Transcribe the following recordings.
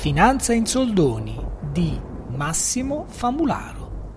finanza in soldoni di Massimo Famularo.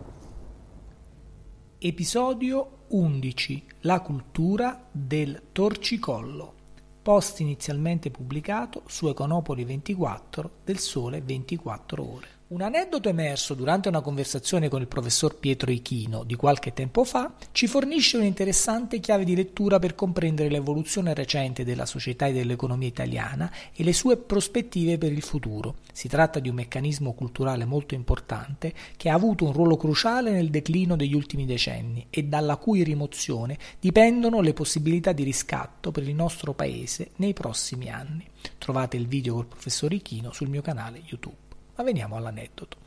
Episodio 11. La cultura del torcicollo. Post inizialmente pubblicato su Econopoli 24 del Sole 24 ore. Un aneddoto emerso durante una conversazione con il professor Pietro Ichino di qualche tempo fa ci fornisce un'interessante chiave di lettura per comprendere l'evoluzione recente della società e dell'economia italiana e le sue prospettive per il futuro. Si tratta di un meccanismo culturale molto importante che ha avuto un ruolo cruciale nel declino degli ultimi decenni e dalla cui rimozione dipendono le possibilità di riscatto per il nostro paese nei prossimi anni. Trovate il video col professor Ichino sul mio canale YouTube. Ma veniamo all'aneddoto.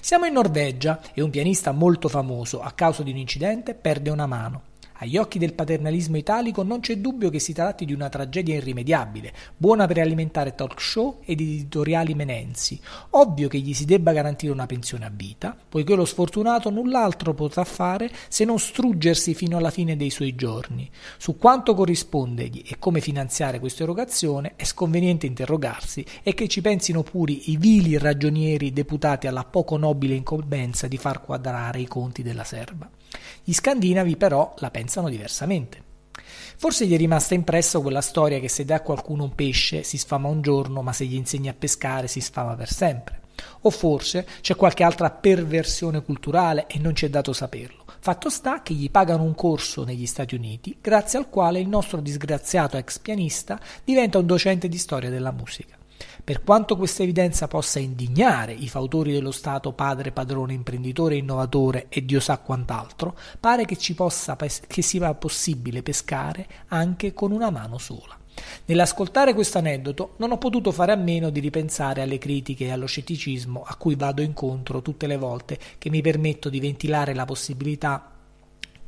Siamo in Norvegia e un pianista molto famoso, a causa di un incidente, perde una mano. Agli occhi del paternalismo italico non c'è dubbio che si tratti di una tragedia irrimediabile, buona per alimentare talk show ed editoriali menensi. Ovvio che gli si debba garantire una pensione a vita, poiché lo sfortunato null'altro potrà fare se non struggersi fino alla fine dei suoi giorni. Su quanto corrispondegli e come finanziare questa erogazione è sconveniente interrogarsi e che ci pensino pure i vili ragionieri deputati alla poco nobile incombenza di far quadrare i conti della serva. Gli scandinavi però la pensano pensano diversamente. Forse gli è rimasta impressa quella storia che se dà a qualcuno un pesce si sfama un giorno, ma se gli insegni a pescare si sfama per sempre. O forse c'è qualche altra perversione culturale e non ci è dato saperlo. Fatto sta che gli pagano un corso negli Stati Uniti, grazie al quale il nostro disgraziato ex pianista diventa un docente di storia della musica. Per quanto questa evidenza possa indignare i fautori dello Stato padre, padrone, imprenditore, innovatore e Dio sa quant'altro, pare che, ci possa, che sia possibile pescare anche con una mano sola. Nell'ascoltare questo aneddoto non ho potuto fare a meno di ripensare alle critiche e allo scetticismo a cui vado incontro tutte le volte che mi permetto di ventilare la possibilità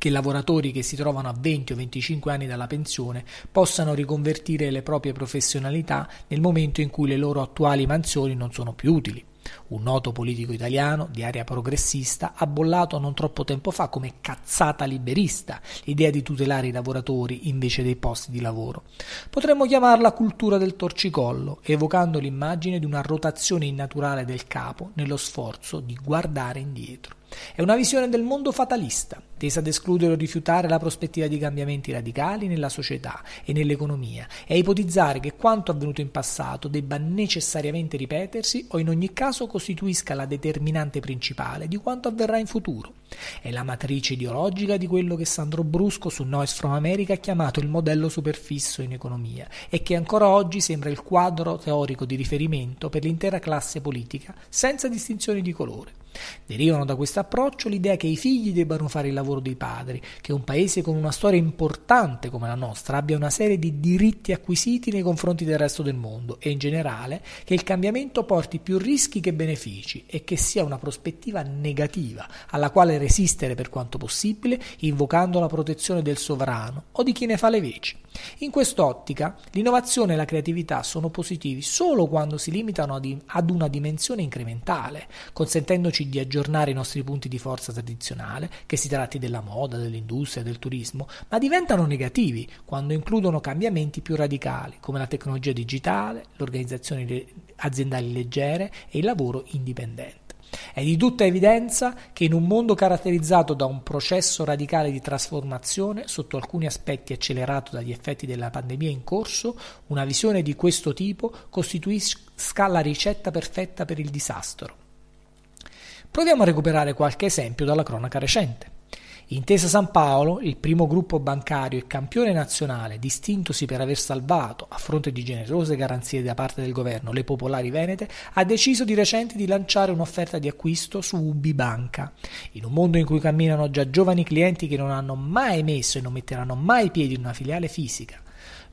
che lavoratori che si trovano a 20 o 25 anni dalla pensione possano riconvertire le proprie professionalità nel momento in cui le loro attuali mansioni non sono più utili. Un noto politico italiano di area progressista ha bollato non troppo tempo fa come cazzata liberista l'idea di tutelare i lavoratori invece dei posti di lavoro. Potremmo chiamarla cultura del torcicollo, evocando l'immagine di una rotazione innaturale del capo nello sforzo di guardare indietro. È una visione del mondo fatalista, tesa ad escludere o rifiutare la prospettiva di cambiamenti radicali nella società e nell'economia e a ipotizzare che quanto avvenuto in passato debba necessariamente ripetersi o in ogni caso costituisca la determinante principale di quanto avverrà in futuro. È la matrice ideologica di quello che Sandro Brusco su Noise from America ha chiamato il modello superfisso in economia e che ancora oggi sembra il quadro teorico di riferimento per l'intera classe politica, senza distinzioni di colore. Derivano da questo approccio l'idea che i figli debbano fare il lavoro dei padri, che un paese con una storia importante come la nostra abbia una serie di diritti acquisiti nei confronti del resto del mondo e in generale che il cambiamento porti più rischi che benefici e che sia una prospettiva negativa alla quale resistere per quanto possibile, invocando la protezione del sovrano o di chi ne fa le veci. In quest'ottica, l'innovazione e la creatività sono positivi solo quando si limitano ad una dimensione incrementale, consentendoci di aggiornare i nostri punti di forza tradizionale, che si tratti della moda, dell'industria, del turismo, ma diventano negativi quando includono cambiamenti più radicali, come la tecnologia digitale, l'organizzazione aziendali leggere e il lavoro indipendente. È di tutta evidenza che in un mondo caratterizzato da un processo radicale di trasformazione, sotto alcuni aspetti accelerato dagli effetti della pandemia in corso, una visione di questo tipo costituisca la ricetta perfetta per il disastro. Proviamo a recuperare qualche esempio dalla cronaca recente. Intesa San Paolo, il primo gruppo bancario e campione nazionale, distintosi per aver salvato, a fronte di generose garanzie da parte del governo, le popolari venete, ha deciso di recente di lanciare un'offerta di acquisto su Ubibanca. In un mondo in cui camminano già giovani clienti che non hanno mai messo e non metteranno mai piedi in una filiale fisica,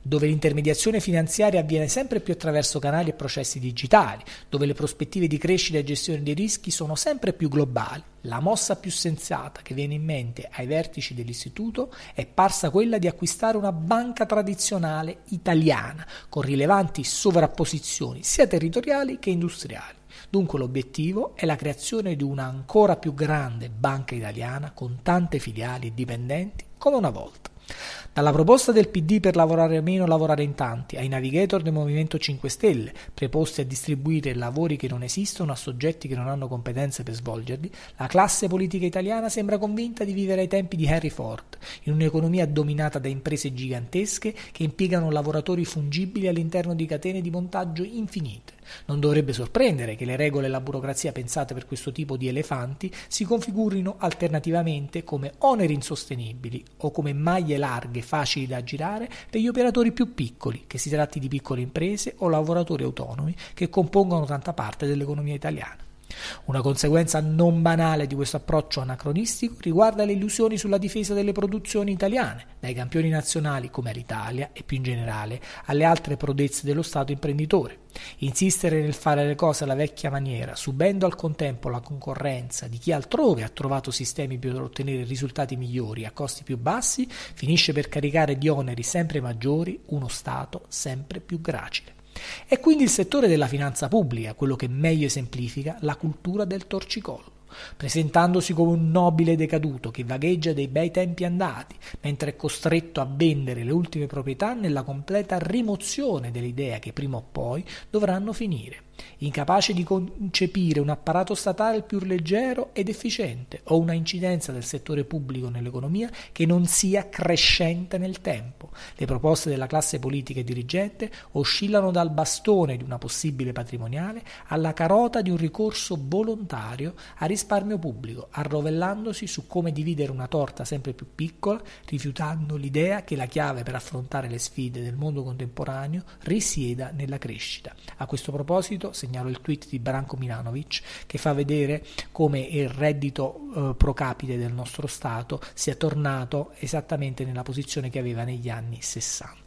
dove l'intermediazione finanziaria avviene sempre più attraverso canali e processi digitali, dove le prospettive di crescita e gestione dei rischi sono sempre più globali. La mossa più sensata che viene in mente ai vertici dell'istituto è parsa quella di acquistare una banca tradizionale italiana, con rilevanti sovrapposizioni sia territoriali che industriali. Dunque l'obiettivo è la creazione di una ancora più grande banca italiana con tante filiali e dipendenti come una volta. Dalla proposta del PD per lavorare meno, lavorare in tanti, ai navigator del Movimento 5 Stelle, preposti a distribuire lavori che non esistono a soggetti che non hanno competenze per svolgerli, la classe politica italiana sembra convinta di vivere ai tempi di Henry Ford, in un'economia dominata da imprese gigantesche che impiegano lavoratori fungibili all'interno di catene di montaggio infinite. Non dovrebbe sorprendere che le regole e la burocrazia pensate per questo tipo di elefanti si configurino alternativamente come oneri insostenibili o come maglie larghe facili da girare per gli operatori più piccoli, che si tratti di piccole imprese o lavoratori autonomi che compongono tanta parte dell'economia italiana. Una conseguenza non banale di questo approccio anacronistico riguarda le illusioni sulla difesa delle produzioni italiane, dai campioni nazionali come l'Italia e più in generale alle altre prodezze dello Stato imprenditore. Insistere nel fare le cose alla vecchia maniera, subendo al contempo la concorrenza di chi altrove ha trovato sistemi per ottenere risultati migliori a costi più bassi, finisce per caricare di oneri sempre maggiori uno Stato sempre più gracile. È quindi il settore della finanza pubblica quello che meglio esemplifica la cultura del torcicollo presentandosi come un nobile decaduto che vagheggia dei bei tempi andati, mentre è costretto a vendere le ultime proprietà nella completa rimozione dell'idea che prima o poi dovranno finire incapace di concepire un apparato statale più leggero ed efficiente o una incidenza del settore pubblico nell'economia che non sia crescente nel tempo. Le proposte della classe politica e dirigente oscillano dal bastone di una possibile patrimoniale alla carota di un ricorso volontario a risparmio pubblico, arrovellandosi su come dividere una torta sempre più piccola, rifiutando l'idea che la chiave per affrontare le sfide del mondo contemporaneo risieda nella crescita. A questo proposito reddito, segnalo il tweet di Branko Milanovic che fa vedere come il reddito eh, pro capite del nostro Stato sia tornato esattamente nella posizione che aveva negli anni 60.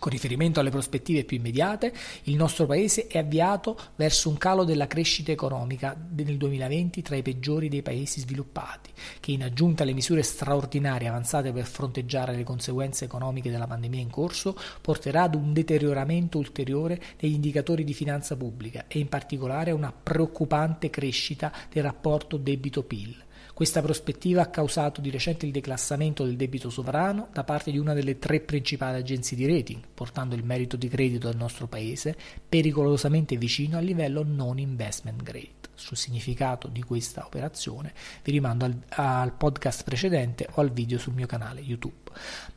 Con riferimento alle prospettive più immediate, il nostro Paese è avviato verso un calo della crescita economica nel 2020 tra i peggiori dei Paesi sviluppati, che in aggiunta alle misure straordinarie avanzate per fronteggiare le conseguenze economiche della pandemia in corso, porterà ad un deterioramento ulteriore degli indicatori di finanza pubblica e in particolare a una preoccupante crescita del rapporto debito-PIL questa prospettiva ha causato di recente il declassamento del debito sovrano da parte di una delle tre principali agenzie di rating, portando il merito di credito del nostro paese pericolosamente vicino al livello non investment grade. Sul significato di questa operazione vi rimando al, al podcast precedente o al video sul mio canale YouTube.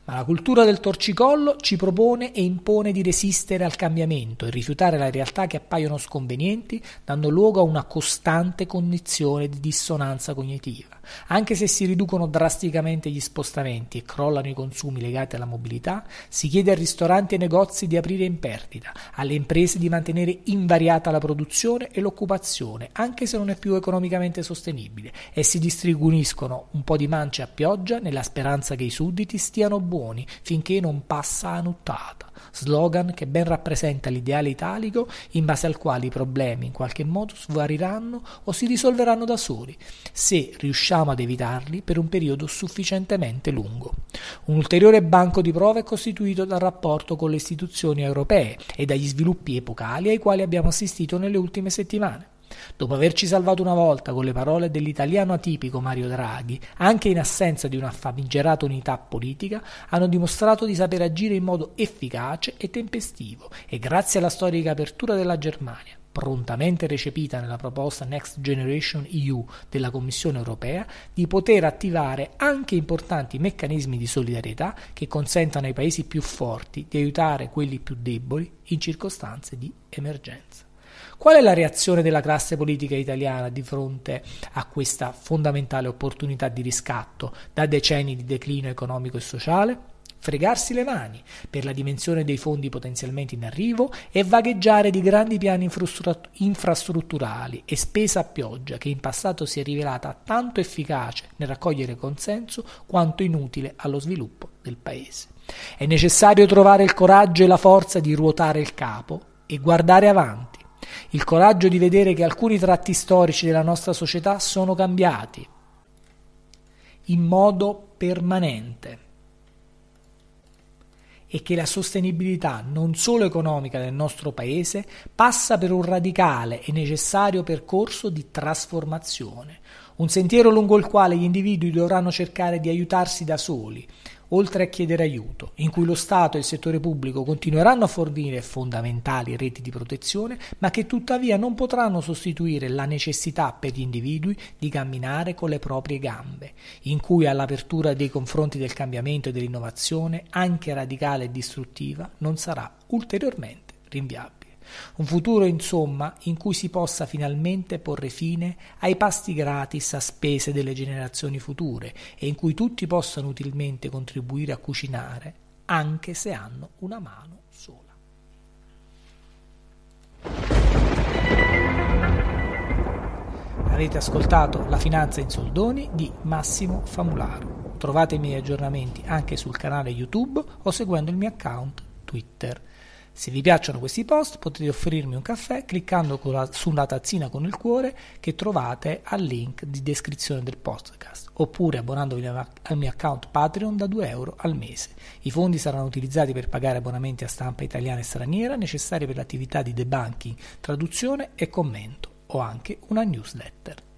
Ma la cultura del torcicollo ci propone e impone di resistere al cambiamento e rifiutare le realtà che appaiono sconvenienti, dando luogo a una costante condizione di dissonanza cognitiva anche se si riducono drasticamente gli spostamenti e crollano i consumi legati alla mobilità, si chiede a ristoranti e negozi di aprire in perdita, alle imprese di mantenere invariata la produzione e l'occupazione, anche se non è più economicamente sostenibile, e si distribuiscono un po' di mance a pioggia nella speranza che i sudditi stiano buoni finché non passa a nuttata. Slogan che ben rappresenta l'ideale italico in base al quale i problemi in qualche modo svariranno o si risolveranno da soli, se riusciamo riusciamo ad evitarli per un periodo sufficientemente lungo. Un ulteriore banco di prova è costituito dal rapporto con le istituzioni europee e dagli sviluppi epocali ai quali abbiamo assistito nelle ultime settimane. Dopo averci salvato una volta con le parole dell'italiano atipico Mario Draghi, anche in assenza di una famigerata unità politica, hanno dimostrato di saper agire in modo efficace e tempestivo e grazie alla storica apertura della Germania prontamente recepita nella proposta Next Generation EU della Commissione europea, di poter attivare anche importanti meccanismi di solidarietà che consentano ai paesi più forti di aiutare quelli più deboli in circostanze di emergenza. Qual è la reazione della classe politica italiana di fronte a questa fondamentale opportunità di riscatto da decenni di declino economico e sociale? fregarsi le mani per la dimensione dei fondi potenzialmente in arrivo e vagheggiare di grandi piani infrastrutturali e spesa a pioggia che in passato si è rivelata tanto efficace nel raccogliere consenso quanto inutile allo sviluppo del Paese. È necessario trovare il coraggio e la forza di ruotare il capo e guardare avanti. Il coraggio di vedere che alcuni tratti storici della nostra società sono cambiati in modo permanente e che la sostenibilità non solo economica del nostro Paese passa per un radicale e necessario percorso di trasformazione, un sentiero lungo il quale gli individui dovranno cercare di aiutarsi da soli, oltre a chiedere aiuto, in cui lo Stato e il settore pubblico continueranno a fornire fondamentali reti di protezione, ma che tuttavia non potranno sostituire la necessità per gli individui di camminare con le proprie gambe, in cui all'apertura dei confronti del cambiamento e dell'innovazione, anche radicale e distruttiva, non sarà ulteriormente rinviabile. Un futuro, insomma, in cui si possa finalmente porre fine ai pasti gratis a spese delle generazioni future e in cui tutti possano utilmente contribuire a cucinare, anche se hanno una mano sola. Avete ascoltato La finanza in soldoni di Massimo Famularo. Trovate i miei aggiornamenti anche sul canale YouTube o seguendo il mio account Twitter. Se vi piacciono questi post potete offrirmi un caffè cliccando la, sulla tazzina con il cuore che trovate al link di descrizione del podcast oppure abbonandovi al mio account Patreon da 2 euro al mese. I fondi saranno utilizzati per pagare abbonamenti a stampa italiana e straniera necessari per l'attività di debunking, traduzione e commento o anche una newsletter.